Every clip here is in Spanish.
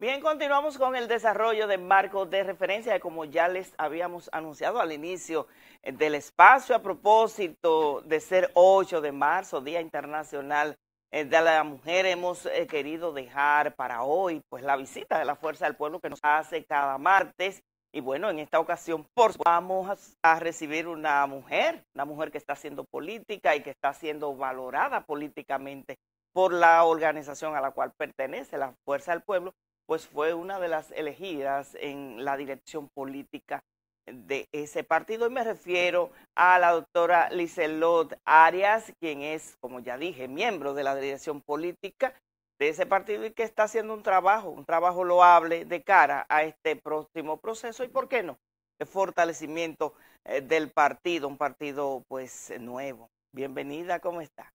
Bien, continuamos con el desarrollo del marco de referencia, como ya les habíamos anunciado al inicio del espacio, a propósito de ser 8 de marzo, Día Internacional eh, de la Mujer, hemos eh, querido dejar para hoy pues la visita de la Fuerza del Pueblo que nos hace cada martes. Y bueno, en esta ocasión por, vamos a recibir una mujer, una mujer que está haciendo política y que está siendo valorada políticamente por la organización a la cual pertenece, la Fuerza del Pueblo, pues fue una de las elegidas en la dirección política de ese partido. Y me refiero a la doctora Liselot Arias, quien es, como ya dije, miembro de la dirección política de ese partido y que está haciendo un trabajo, un trabajo loable de cara a este próximo proceso y, ¿por qué no?, el fortalecimiento eh, del partido, un partido pues nuevo. Bienvenida, ¿cómo está?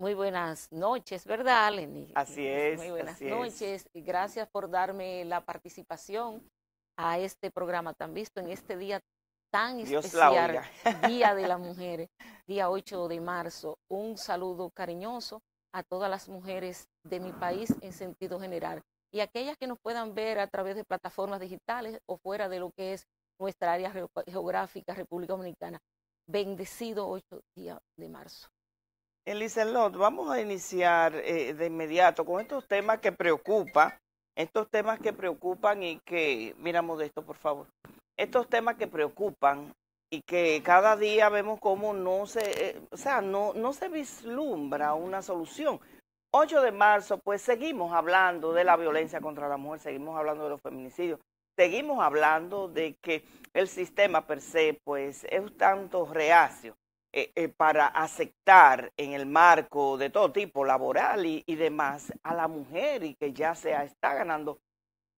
Muy buenas noches, ¿verdad, Lenny? Así es. Muy buenas noches. Y gracias por darme la participación a este programa tan visto en este día tan especial, Día de las Mujeres, día 8 de marzo. Un saludo cariñoso a todas las mujeres de mi país en sentido general y aquellas que nos puedan ver a través de plataformas digitales o fuera de lo que es nuestra área geográfica, República Dominicana. Bendecido 8 de marzo. Lot, vamos a iniciar eh, de inmediato con estos temas que preocupan, estos temas que preocupan y que, miramos de esto, por favor, estos temas que preocupan y que cada día vemos cómo no se, eh, o sea, no, no se vislumbra una solución. 8 de marzo, pues seguimos hablando de la violencia contra la mujer, seguimos hablando de los feminicidios, seguimos hablando de que el sistema per se, pues, es tanto reacio eh, eh, para aceptar en el marco de todo tipo laboral y, demás a la mujer y que ya se está ganando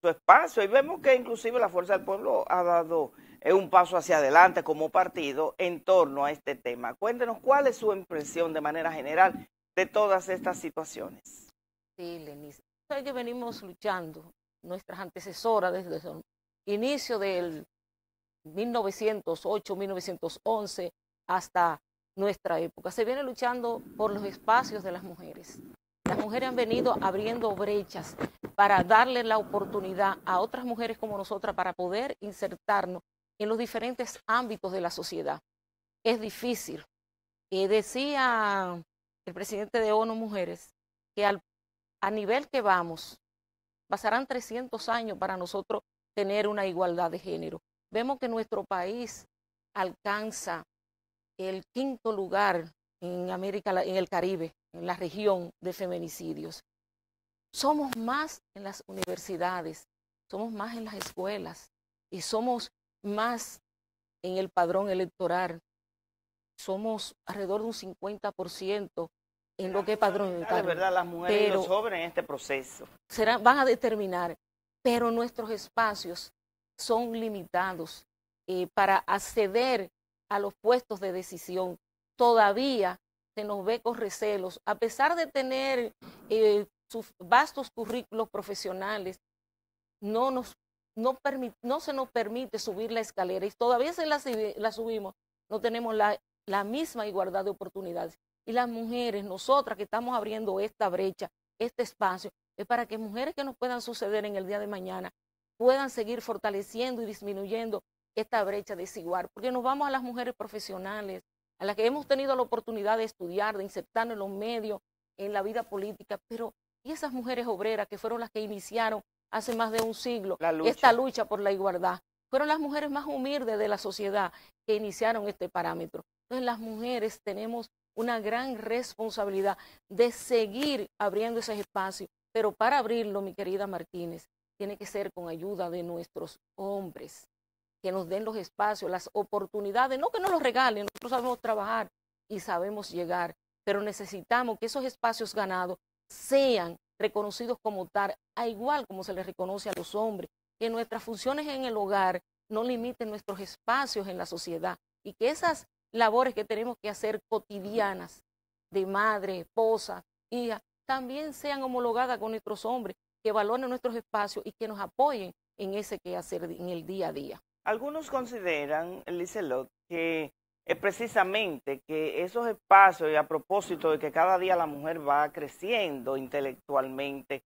su espacio. Y vemos que inclusive la Fuerza del Pueblo ha dado eh, un paso hacia adelante como partido en torno a este tema. Cuéntenos cuál es su impresión de manera general de todas estas situaciones. Sí, Lenis. venimos luchando, nuestras antecesoras desde el inicio del 1908, 1911 hasta nuestra época. Se viene luchando por los espacios de las mujeres. Las mujeres han venido abriendo brechas para darle la oportunidad a otras mujeres como nosotras para poder insertarnos en los diferentes ámbitos de la sociedad. Es difícil. Eh, decía el presidente de ONU Mujeres que a nivel que vamos, pasarán 300 años para nosotros tener una igualdad de género. Vemos que nuestro país alcanza el quinto lugar en América, en el Caribe, en la región de feminicidios. Somos más en las universidades, somos más en las escuelas y somos más en el padrón electoral. Somos alrededor de un 50% en lo que es padrón electoral. De verdad, las mujeres pero, los en este proceso. Serán, van a determinar, pero nuestros espacios son limitados eh, para acceder a los puestos de decisión. Todavía se nos ve con recelos, a pesar de tener eh, sus vastos currículos profesionales, no, nos, no se nos permite subir la escalera y todavía si la, subimos, no tenemos la, la misma igualdad de oportunidades. Y las mujeres, nosotras que estamos abriendo esta brecha, este espacio, es para que mujeres que nos puedan suceder en el día de mañana puedan seguir fortaleciendo y disminuyendo esta brecha desigual, porque nos vamos a las mujeres profesionales, a las que hemos tenido la oportunidad de estudiar, de insertarnos en los medios, en la vida política, pero y esas mujeres obreras que fueron las que iniciaron hace más de un siglo esta lucha por la igualdad, fueron las mujeres más humildes de la sociedad que iniciaron este parámetro. Entonces las mujeres tenemos una gran responsabilidad de seguir abriendo ese espacio, pero para abrirlo, mi querida Martínez, tiene que ser con ayuda de nuestros hombres que nos den los espacios, las oportunidades, no que nos los regalen, nosotros sabemos trabajar y sabemos llegar, pero necesitamos que esos espacios ganados sean reconocidos como tal, a igual como se les reconoce a los hombres, que nuestras funciones en el hogar no limiten nuestros espacios en la sociedad y que esas labores que tenemos que hacer cotidianas de madre, esposa, hija, también sean homologadas con nuestros hombres, que valoren nuestros espacios y que nos apoyen en ese quehacer en el día a día. Algunos consideran, Licelot, que es precisamente que esos espacios, y a propósito de que cada día la mujer va creciendo intelectualmente,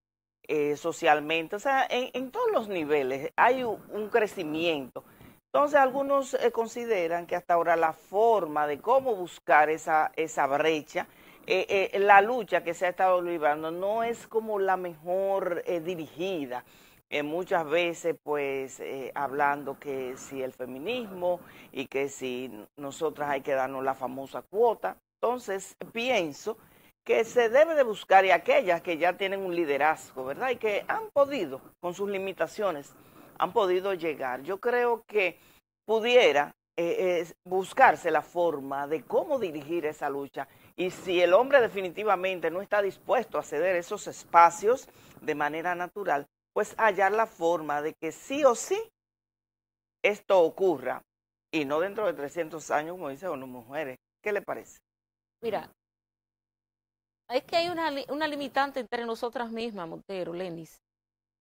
eh, socialmente, o sea, en, todos los niveles hay un, crecimiento. Entonces, algunos eh, consideran que hasta ahora la forma de cómo buscar esa, esa brecha, eh, la lucha que se ha estado librando, no es como la mejor dirigida. Eh, muchas veces pues eh, hablando que si el feminismo y que si nosotras hay que darnos la famosa cuota. Entonces pienso que se debe de buscar y aquellas que ya tienen un liderazgo, ¿verdad? Y que han podido, con sus limitaciones, han podido llegar. Yo creo que pudiera eh, buscarse la forma de cómo dirigir esa lucha. Y si el hombre definitivamente no está dispuesto a ceder esos espacios de manera natural, pues hallar la forma de que sí o sí esto ocurra y no dentro de 300 años, como dicen las mujeres. ¿Qué le parece? Mira, es que hay una, una limitante entre nosotras mismas, Montero, Lenis,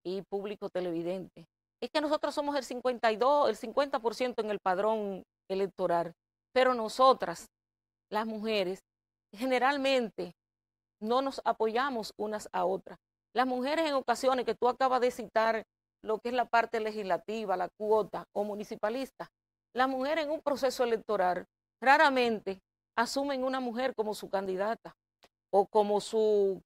y público televidente. Es que nosotros somos el 52, el 50% en el padrón electoral, pero nosotras, las mujeres, generalmente no nos apoyamos unas a otras. Las mujeres en ocasiones que tú acabas de citar lo que es la parte legislativa, la cuota o municipalista, las mujeres en un proceso electoral raramente asumen una mujer como su candidata o como su,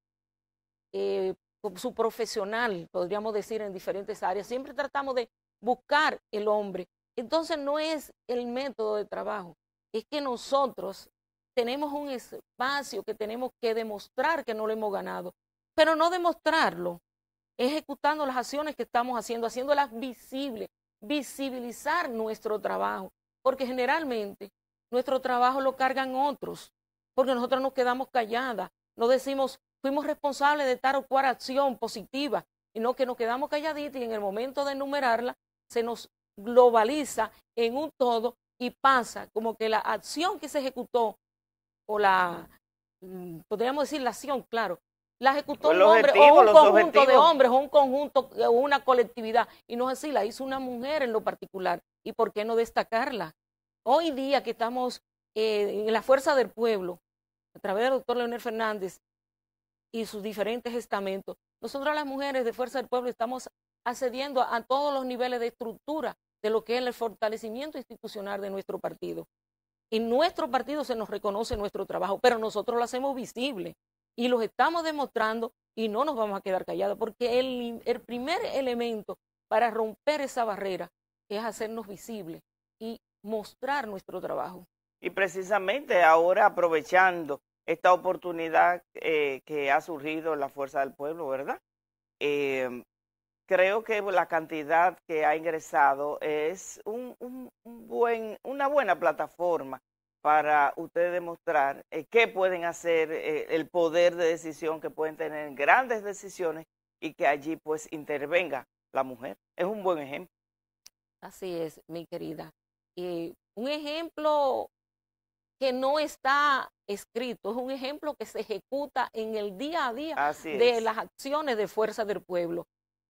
eh, como su profesional, podríamos decir, en diferentes áreas. Siempre tratamos de buscar el hombre. Entonces no es el método de trabajo, es que nosotros tenemos un espacio que tenemos que demostrar que no lo hemos ganado pero no demostrarlo, ejecutando las acciones que estamos haciendo, haciéndolas visibles, visibilizar nuestro trabajo, porque generalmente nuestro trabajo lo cargan otros, porque nosotros nos quedamos calladas, no decimos, fuimos responsables de tal o cual acción positiva, sino que nos quedamos calladitas y en el momento de enumerarla se nos globaliza en un todo y pasa como que la acción que se ejecutó o la, mm, podríamos decir la acción, claro, la ejecutó un hombre o un conjunto de hombres o un conjunto o una colectividad. Y no así, la hizo una mujer en lo particular. ¿Y por qué no destacarla? Hoy día que estamos eh, en la fuerza del pueblo, a través del doctor Leonel Fernández y sus diferentes estamentos, nosotros las mujeres de fuerza del pueblo estamos accediendo a, a todos los niveles de estructura de lo que es el fortalecimiento institucional de nuestro partido. En nuestro partido se nos reconoce nuestro trabajo, pero nosotros lo hacemos visible y los estamos demostrando y no nos vamos a quedar callados, porque el, primer elemento para romper esa barrera es hacernos visibles y mostrar nuestro trabajo. Y precisamente ahora aprovechando esta oportunidad eh, que ha surgido en la Fuerza del Pueblo, ¿verdad? Em, creo que la cantidad que ha ingresado es un buen, una buena plataforma para ustedes demostrar eh, qué pueden hacer, eh, el poder de decisión que pueden tener grandes decisiones y que allí pues intervenga la mujer. Es un buen ejemplo. Así es, mi querida. un ejemplo que no está escrito, es un ejemplo que se ejecuta en el día a día de las acciones de fuerza del pueblo.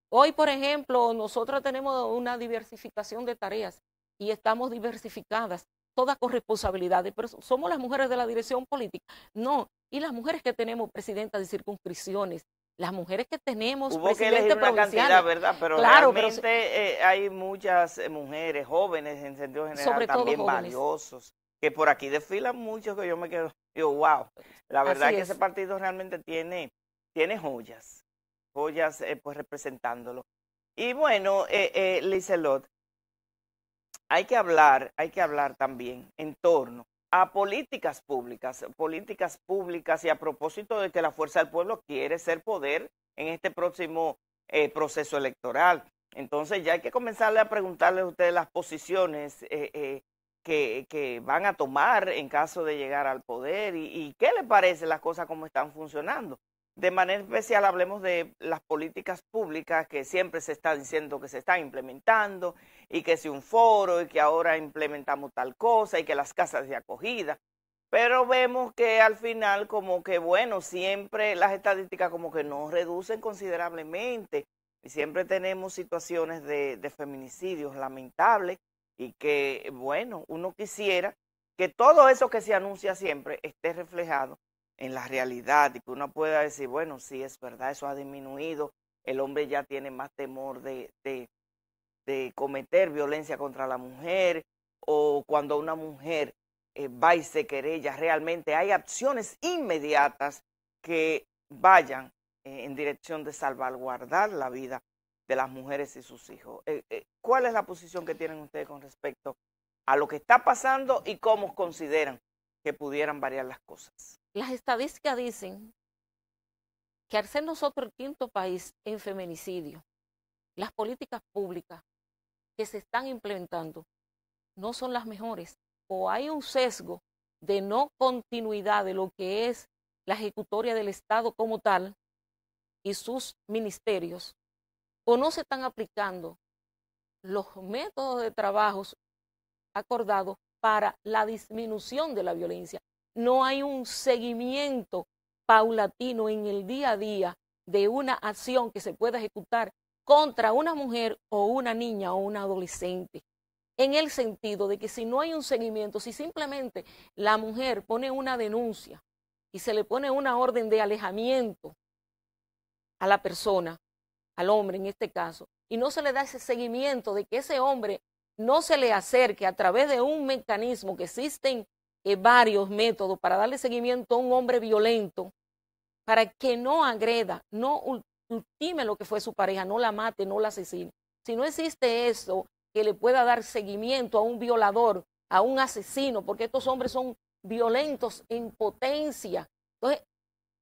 Hoy, por ejemplo, nosotros tenemos una diversificación de tareas y estamos diversificadas toda corresponsabilidad pero somos las mujeres de la dirección política. No, y las mujeres que tenemos presidentas de circunscripciones, las mujeres que tenemos Hubo que elegir una cantidad, ¿verdad? Pero realmente eh, hay muchas eh, mujeres jóvenes en sentido general también valiosos que por aquí desfilan muchos que yo me quedo yo wow. La verdad es que ese partido realmente tiene tiene joyas, joyas eh, pues representándolo. Y bueno, eh, eh Lizelot, hay que hablar, hay que hablar también en torno a políticas públicas, políticas públicas y a propósito de que la fuerza del pueblo quiere ser poder en este próximo eh, proceso electoral. Entonces ya hay que comenzarle a preguntarle a ustedes las posiciones eh, eh, que, van a tomar en caso de llegar al poder y, qué le parece las cosas como están funcionando. De manera especial hablemos de las políticas públicas que siempre se está diciendo que se están implementando y que es un foro y que ahora implementamos tal cosa y que las casas de acogida. Pero vemos que al final como que bueno, siempre las estadísticas como que nos reducen considerablemente y siempre tenemos situaciones de, de feminicidios lamentables y que bueno, uno quisiera que todo eso que se anuncia siempre esté reflejado en la realidad y que uno pueda decir, bueno, sí, es verdad, eso ha disminuido, el hombre ya tiene más temor de, de, cometer violencia contra la mujer o cuando una mujer eh, va y se querella, realmente hay acciones inmediatas que vayan eh, en dirección de salvaguardar la vida de las mujeres y sus hijos. Eh, ¿Cuál es la posición que tienen ustedes con respecto a lo que está pasando y cómo consideran que pudieran variar las cosas? Las estadísticas dicen que al ser nosotros el quinto país en feminicidio, las políticas públicas que se están implementando no son las mejores o hay un sesgo de no continuidad de lo que es la ejecutoria del Estado como tal y sus ministerios, o no se están aplicando los métodos de trabajo acordados para la disminución de la violencia no hay un seguimiento paulatino en el día a día de una acción que se pueda ejecutar contra una mujer o una niña o una adolescente. En el sentido de que si no hay un seguimiento, si simplemente la mujer pone una denuncia y se le pone una orden de alejamiento a la persona, al hombre en este caso, y no se le da ese seguimiento de que ese hombre no se le acerque a través de un mecanismo que existen eh, varios métodos para darle seguimiento a un hombre violento para que no agreda, no ultime lo que fue su pareja, no la mate, no la asesine. Si no existe eso que le pueda dar seguimiento a un violador, a un asesino, porque estos hombres son violentos en potencia. Entonces,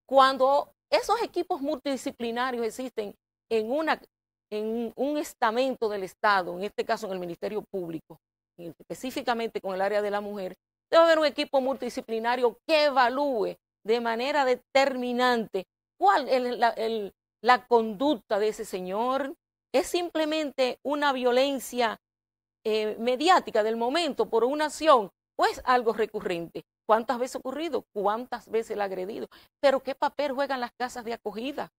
cuando esos equipos multidisciplinarios existen en, una, en un estamento del Estado, en este caso en el Ministerio Público, específicamente con el área de la mujer, Debe haber un equipo multidisciplinario que evalúe de manera determinante cuál es la, conducta de ese señor. Es simplemente una violencia eh, mediática del momento por una acción o es pues algo recurrente. ¿Cuántas veces ha ocurrido? ¿Cuántas veces ha agredido? Pero ¿qué papel juegan las casas de acogida?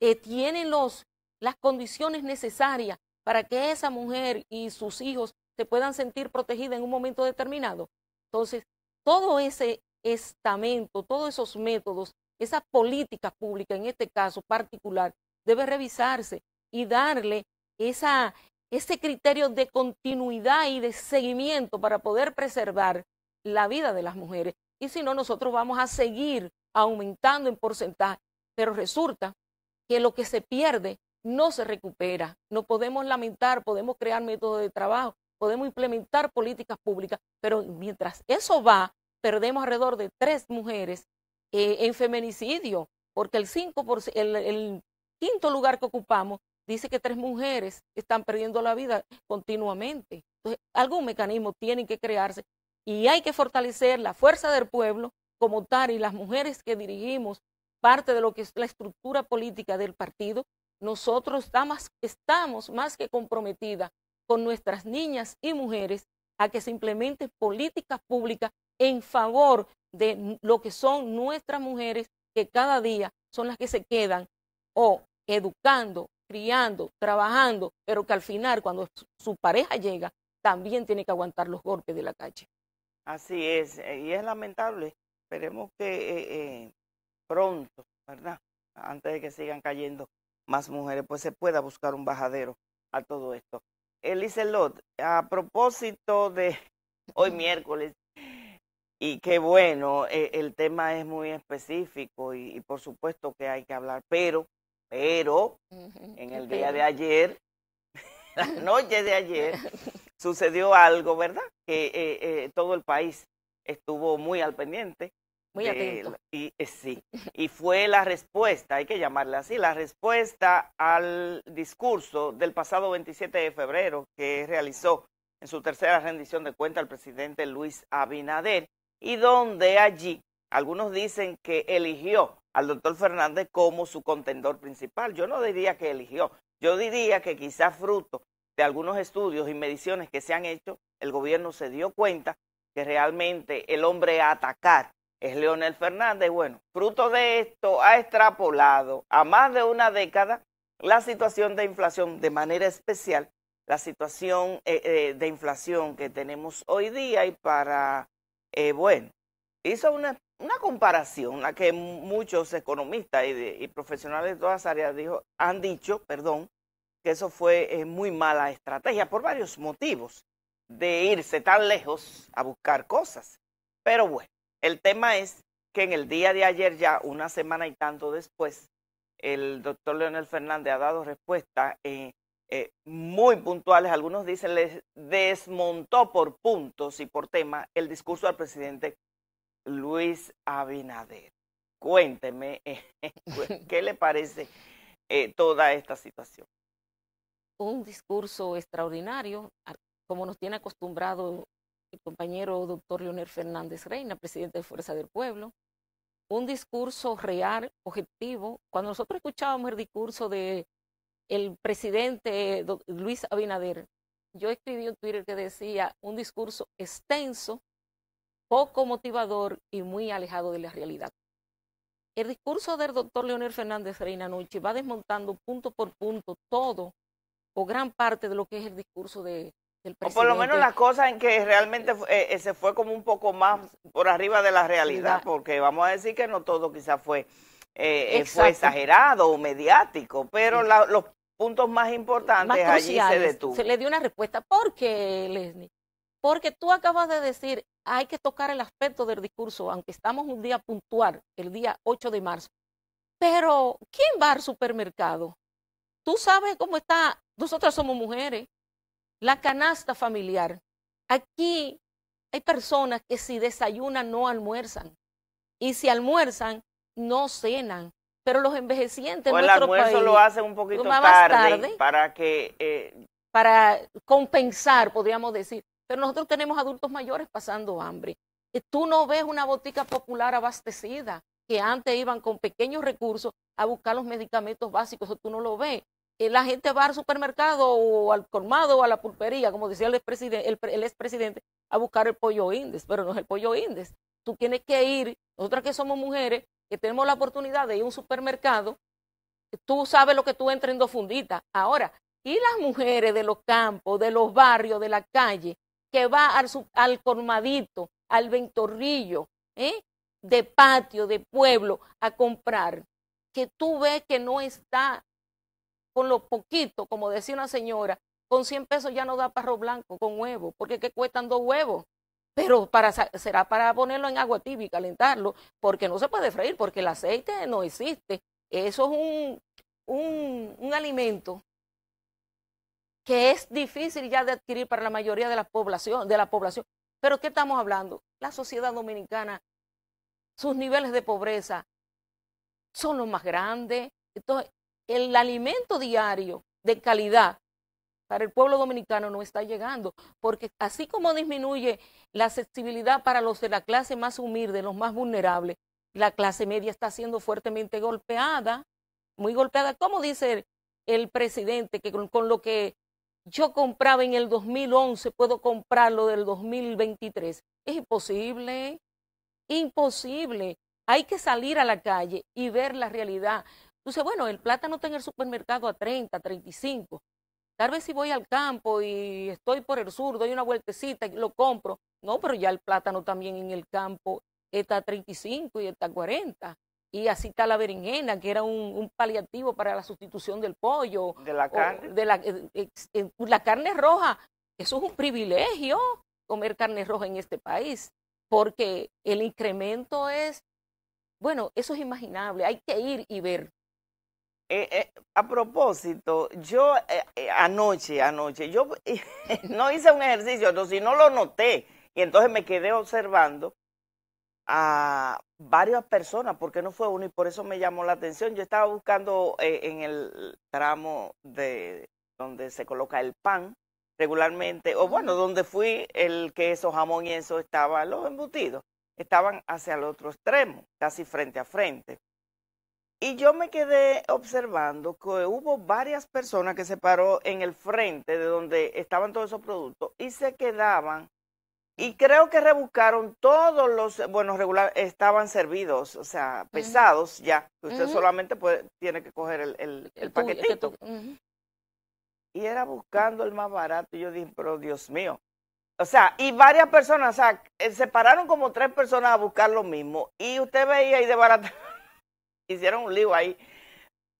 Eh, ¿Tienen los, las condiciones necesarias para que esa mujer y sus hijos se puedan sentir protegidas en un momento determinado? Entonces, todo ese estamento, todos esos métodos, esa política pública, en este caso particular, debe revisarse y darle ese criterio de continuidad y de seguimiento para poder preservar la vida de las mujeres. Y si no, nosotros vamos a seguir aumentando en porcentaje. Pero resulta que lo que se pierde no se recupera. No podemos lamentar, podemos crear métodos de trabajo, podemos implementar políticas públicas, pero mientras eso va, perdemos alrededor de tres mujeres eh, en feminicidio, porque el, el quinto lugar que ocupamos dice que tres mujeres están perdiendo la vida continuamente. Entonces, algún mecanismo tiene que crearse y hay que fortalecer la fuerza del pueblo como tal y las mujeres que dirigimos parte de lo que es la estructura política del partido, nosotros estamos más que comprometidas con nuestras niñas y mujeres a que se implementen políticas públicas en favor de lo que son nuestras mujeres que cada día son las que se quedan o educando, criando, trabajando, pero que al final cuando su pareja llega también tiene que aguantar los golpes de la calle. Así es, eh, y es lamentable. Esperemos que eh, eh, pronto, ¿verdad? Antes de que sigan cayendo más mujeres, pues se pueda buscar un bajadero a todo esto. Eliselot, a propósito de hoy miércoles, y qué bueno, eh, el tema es muy específico y, por supuesto que hay que hablar, pero, pero, en el día de ayer, la noche de ayer, sucedió algo, ¿verdad? Que eh, eh, todo el país estuvo muy al pendiente y, eh, sí, y fue la respuesta, hay que llamarla así, la respuesta al discurso del pasado 27 de febrero que realizó en su tercera rendición de cuenta el presidente Luis Abinader, y donde allí algunos dicen que eligió al doctor Fernández como su contendor principal. Yo no diría que eligió, yo diría que quizás fruto de algunos estudios y mediciones que se han hecho, el gobierno se dio cuenta que realmente el hombre a atacar es Leonel Fernández. Bueno, fruto de esto ha extrapolado a más de una década la situación de inflación de manera especial, la situación eh, eh, de inflación que tenemos hoy día y para, eh, bueno, hizo una, una comparación, la que muchos economistas y, profesionales de todas áreas han dicho, perdón, que eso fue muy mala estrategia por varios motivos de irse tan lejos a buscar cosas. Pero bueno, el tema es que en el día de ayer, ya una semana y tanto después, el doctor Leonel Fernández ha dado respuestas eh, eh, muy puntuales. Algunos dicen les desmontó por puntos y por tema el discurso del presidente Luis Abinader. Cuénteme, eh, ¿qué le parece toda esta situación? Un discurso extraordinario, como nos tiene acostumbrado el compañero doctor Leonel Fernández Reina, presidente de Fuerza del Pueblo, un discurso real, objetivo. Cuando nosotros escuchábamos el discurso de el presidente Luis Abinader, yo escribí un Twitter que decía un discurso extenso, poco motivador y muy alejado de la realidad. El discurso del doctor Leonel Fernández Reina Noche va desmontando punto por punto todo o gran parte de lo que es el discurso de o por lo menos las cosas en que realmente eh, eh, se fue como un poco más por arriba de la realidad, porque vamos a decir que no todo quizás fue, eh, exagerado o mediático, pero los puntos más importantes allí se detuvo. Se le dio una respuesta. ¿Por qué, Porque tú acabas de decir, hay que tocar el aspecto del discurso, aunque estamos un día puntual, el día 8 de marzo. Pero, ¿quién va al supermercado? Tú sabes cómo está, nosotras somos mujeres, la canasta familiar. Aquí hay personas que si desayunan no almuerzan y si almuerzan no cenan. Pero los envejecientes en nuestro país... lo hacen un poquito tarde, para que... Eh, para compensar, podríamos decir. Pero nosotros tenemos adultos mayores pasando hambre. Y tú no ves una botica popular abastecida, que antes iban con pequeños recursos a buscar los medicamentos básicos, o tú no lo ves la gente va al supermercado o al colmado o a la pulpería, como decía el expresidente, el, a buscar el pollo índice, pero no es el pollo índice. Tú tienes que ir, nosotras que somos mujeres, que tenemos la oportunidad de ir a un supermercado, tú sabes lo que tú entras en dos funditas. Ahora, y las mujeres de los campos, de los barrios, de la calle, que va al, al colmadito, al ventorrillo, ¿eh? de patio, de pueblo, a comprar, que tú ves que no está con lo poquito, como decía una señora, con 100 pesos ya no da parro blanco con huevo, porque ¿qué cuestan dos huevos? Pero para, será para ponerlo en agua tibia y calentarlo, porque no se puede freír, porque el aceite no existe. Eso es un, alimento que es difícil ya de adquirir para la mayoría de la población, de la población. Pero ¿qué estamos hablando? La sociedad dominicana, sus niveles de pobreza son los más grandes. Entonces, el alimento diario de calidad para el pueblo dominicano no está llegando, porque así como disminuye la accesibilidad para los de la clase más humilde, los más vulnerables, la clase media está siendo fuertemente golpeada, muy golpeada, como dice el presidente, que con, lo que yo compraba en el 2011 puedo comprar lo del 2023. Es imposible, imposible. Hay que salir a la calle y ver la realidad. Entonces, bueno, el plátano está en el supermercado a 30, 35. Tal vez si voy al campo y estoy por el sur, doy una vueltecita y lo compro. No, pero ya el plátano también en el campo está a 35 y está a 40. Y así está la berenjena, que era un, paliativo para la sustitución del pollo. De la carne. De eh, eh, la carne roja. Eso es un privilegio, comer carne roja en este país, porque el incremento es, bueno, eso es imaginable. Hay que ir y ver. Eh, eh, a propósito, yo eh, anoche, anoche, yo no hice un ejercicio, no, sino lo noté. Y entonces me quedé observando a varias personas, porque no fue uno y por eso me llamó la atención. Yo estaba buscando en el tramo de donde se coloca el pan regularmente, o bueno, donde fui el queso, jamón y eso estaba, los embutidos, estaban hacia el otro extremo, casi frente a frente. Y yo me quedé observando que hubo varias personas que se paró en el frente de donde estaban todos esos productos y se quedaban. Y creo que rebuscaron todos los, bueno, regular, estaban servidos, o sea, pesados ya. Usted solamente tiene que coger el, el, paquetito. Y era buscando el más barato. Y yo dije, pero Dios mío, o sea, y varias personas, o sea, eh, se pararon como tres personas a buscar lo mismo. Y usted veía y de barato hicieron un lío ahí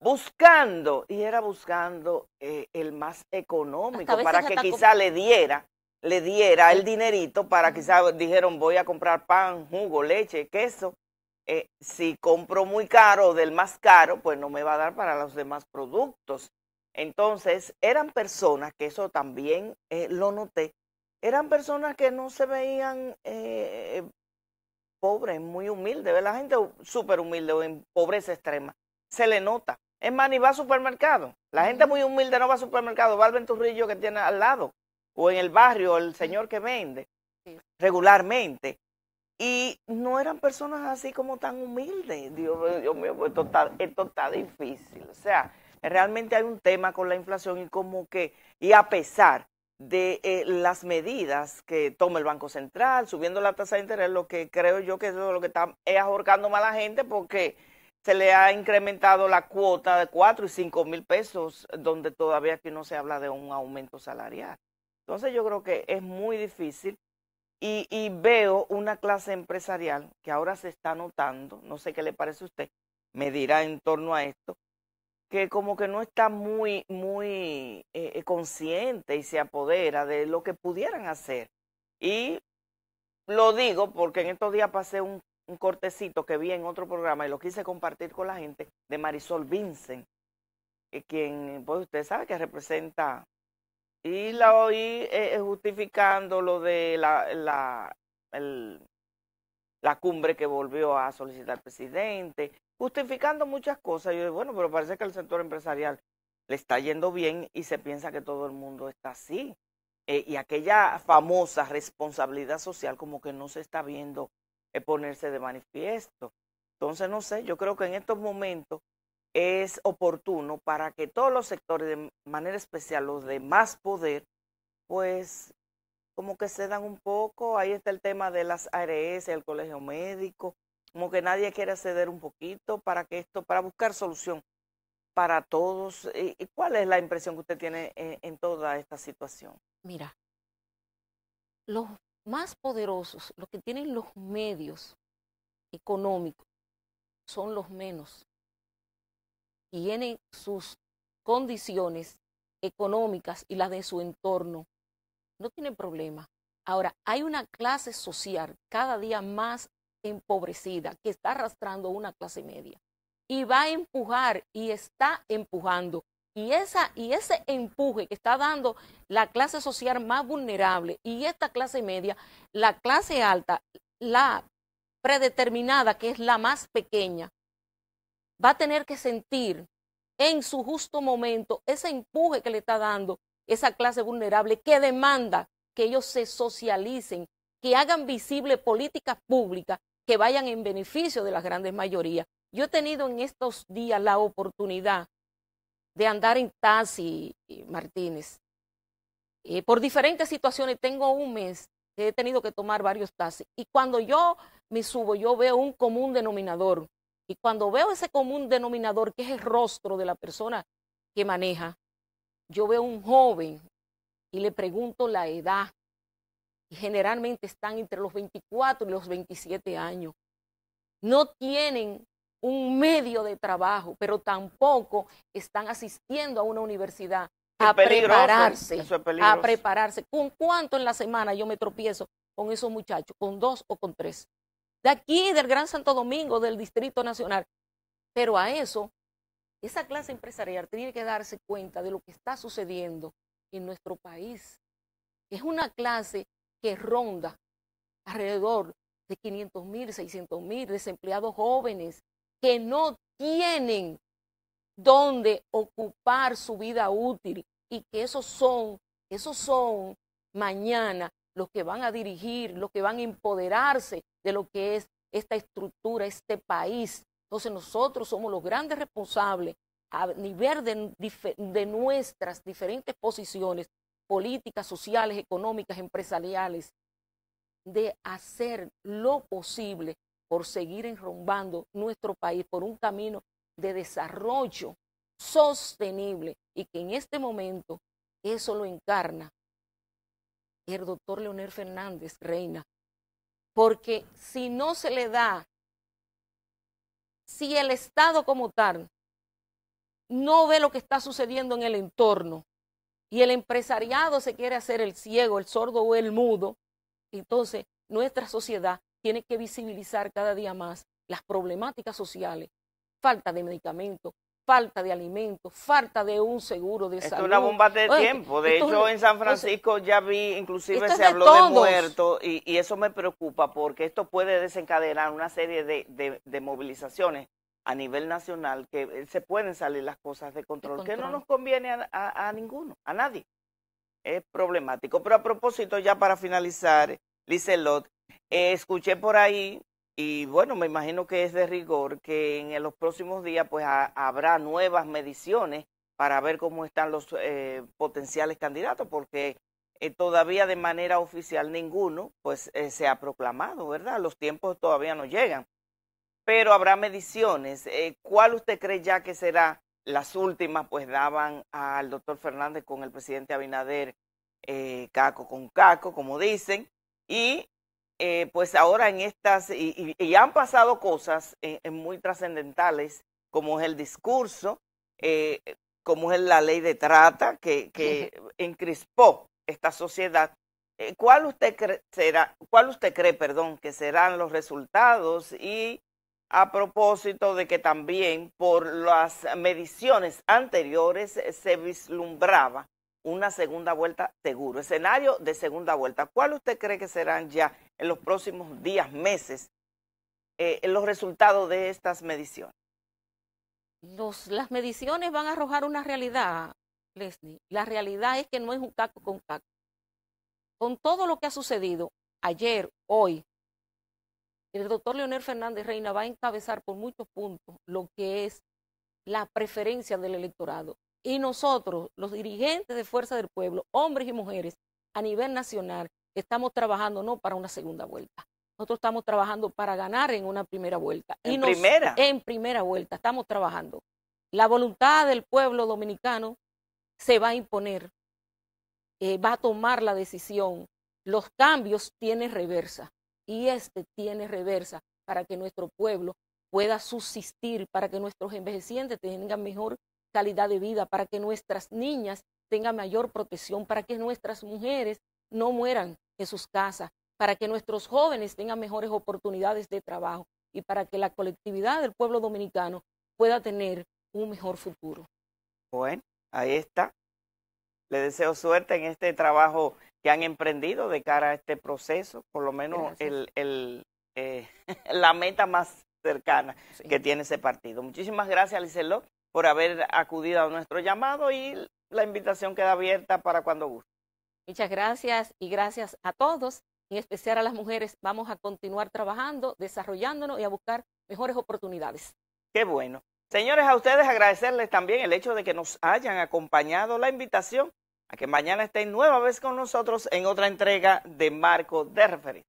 buscando, y era buscando eh, el más económico para que quizá le diera, le diera el dinerito para quizá dijeron voy a comprar pan, jugo, leche, queso. Eh, si compro muy caro del más caro, pues no me va a dar para los demás productos. Entonces, eran personas, que eso también eh, lo noté, eran personas que no se veían pobre, muy humilde, ve la gente súper humilde o en pobreza extrema. Se le nota. Es más, va al supermercado. La gente muy humilde no va al supermercado, va al venturrillo que tiene al lado o en el barrio, el señor que vende regularmente. Y no eran personas así como tan humildes. Dios, Dios mío, pues, esto está, esto está difícil. O sea, realmente hay un tema con la inflación y como que, y a pesar de eh, las medidas que toma el Banco Central, subiendo la tasa de interés, lo que creo yo que es lo que está ahorcando más a la gente porque se le ha incrementado la cuota de 4 y 5 mil pesos, donde todavía aquí no se habla de un aumento salarial. Entonces yo creo que es muy difícil y, y veo una clase empresarial que ahora se está notando, no sé qué le parece a usted, me dirá en torno a esto, que como que no está muy, muy eh, eh, consciente y se apodera de lo que pudieran hacer. Y lo digo porque en estos días pasé un, cortecito que vi en otro programa y lo quise compartir con la gente de Marisol Vincent, eh, quien, pues usted sabe que representa, y la oí justificando lo de la, la, la cumbre que volvió a solicitar el presidente, justificando muchas cosas. Yo digo, bueno, pero parece que el sector empresarial le está yendo bien y se piensa que todo el mundo está así. Eh, y aquella famosa responsabilidad social como que no se está viendo eh, ponerse de manifiesto. Entonces, no sé, yo creo que en estos momentos es oportuno para que todos los sectores, de manera especial los de más poder, pues como que se dan un poco. Ahí está el tema de las ARS, el colegio médico, como que nadie quiere ceder un poquito para que esto, para buscar solución para todos. ¿Y eh, eh, cuál es la impresión que usted tiene eh, en, toda esta situación? Mira, los más poderosos, los que tienen los medios económicos, son los menos. Tienen sus condiciones económicas y las de su entorno. No tienen problema. Ahora, hay una clase social cada día más empobrecida, que está arrastrando una clase media. Y va a empujar y está empujando. Y, esa, y ese empuje que está dando la clase social más vulnerable y esta clase media, la clase alta, la predeterminada, que es la más pequeña, va a tener que sentir en su justo momento ese empuje que le está dando esa clase vulnerable que demanda que ellos se socialicen, que hagan visible políticas públicas que vayan en beneficio de las grandes mayorías. Yo he tenido en estos días la oportunidad de andar en taxi, eh, Martínez. Eh, por diferentes situaciones, tengo un mes que he tenido que tomar varios taxis. Y cuando yo me subo, yo veo un común denominador. Y cuando veo ese común denominador, que es el rostro de la persona que maneja, yo veo un joven y le pregunto la edad generalmente están entre los 24 y los 27 años. No tienen un medio de trabajo, pero tampoco están asistiendo a una universidad a prepararse, a prepararse. ¿Con cuánto en la semana yo me tropiezo con esos muchachos? ¿Con dos o con tres? De aquí, del Gran Santo Domingo, del Distrito Nacional. Pero a eso, esa clase empresarial tiene que darse cuenta de lo que está sucediendo en nuestro país. Es una clase que ronda alrededor de 500 mil, 600 mil desempleados jóvenes que no tienen dónde ocupar su vida útil y que esos son, esos son mañana los que van a dirigir, los que van a empoderarse de lo que es esta estructura, este país. Entonces nosotros somos los grandes responsables a nivel de, de nuestras diferentes posiciones políticas sociales, económicas, empresariales, de hacer lo posible por seguir enrumbando nuestro país por un camino de desarrollo sostenible y que en este momento eso lo encarna el doctor Leonel Fernández, reina, porque si no se le da, si el Estado como tal no ve lo que está sucediendo en el entorno, y el empresariado se quiere hacer el ciego, el sordo o el mudo, entonces nuestra sociedad tiene que visibilizar cada día más las problemáticas sociales, falta de medicamentos, falta de alimentos, falta de un seguro de esto salud. Es una bomba de tiempo. De hecho, en San Francisco ya vi, inclusive se habló de, muertos y, eso me preocupa porque esto puede desencadenar una serie de, de movilizaciones a nivel nacional que eh, se pueden salir las cosas de control, que no nos conviene a, ninguno, a nadie. Es problemático. Pero a propósito, ya para finalizar, Licelot, eh, escuché por ahí, y bueno, me imagino que es de rigor, que en los próximos días pues habrá nuevas mediciones para ver cómo están los eh, potenciales candidatos, porque todavía de manera oficial ninguno pues se ha proclamado, ¿verdad? Los tiempos todavía no llegan pero habrá mediciones. Eh, ¿Cuál usted cree ya que será? Las últimas, pues daban al doctor Fernández con el presidente Abinader, eh, caco con caco, como dicen, y eh, pues ahora en estas, y, y, han pasado cosas eh, muy trascendentales, como es el discurso, como es la ley de trata, que, encrispó esta sociedad ¿Cuál usted, cree, será, ¿Cuál usted cree, perdón, que serán los resultados y a propósito de que también por las mediciones anteriores se vislumbraba una segunda vuelta seguro, escenario de segunda vuelta. ¿Cuál usted cree que serán ya en los próximos días, meses, eh, los resultados de estas mediciones? las mediciones van a arrojar una realidad, Leslie. La realidad es que no es un caco con caco. Con todo lo que ha sucedido ayer, hoy, el doctor Leonel Fernández Reina va a encabezar por muchos puntos lo que es la preferencia del electorado. Y nosotros, los dirigentes de Fuerza del Pueblo, hombres y mujeres, a nivel nacional, estamos trabajando no para una segunda vuelta. Nosotros estamos trabajando para ganar en una primera vuelta. ¿En primera? En primera vuelta, estamos trabajando. La voluntad del pueblo dominicano se va a imponer, eh, va a tomar la decisión. Los cambios tienen reversa y este tiene reversa para que nuestro pueblo pueda subsistir, para que nuestros envejecientes tengan mejor calidad de vida, para que nuestras niñas tengan mayor protección, para que nuestras mujeres no mueran en sus casas, para que nuestros jóvenes tengan mejores oportunidades de trabajo y para que la colectividad del pueblo dominicano pueda tener un mejor futuro. Bueno, ahí está. Le deseo suerte en este trabajo que han emprendido de cara a este proceso, por lo menos el, eh, la meta más cercana que tiene ese partido. Muchísimas gracias, Licelo, por haber acudido a nuestro llamado y la invitación queda abierta para cuando guste. Muchas gracias y gracias a todos, en especial a las mujeres. Vamos a continuar trabajando, desarrollándonos y a buscar mejores oportunidades. Qué bueno. Señores, a ustedes agradecerles también el hecho de que nos hayan acompañado la invitación a que mañana estén nueva vez con nosotros en otra entrega de Marco de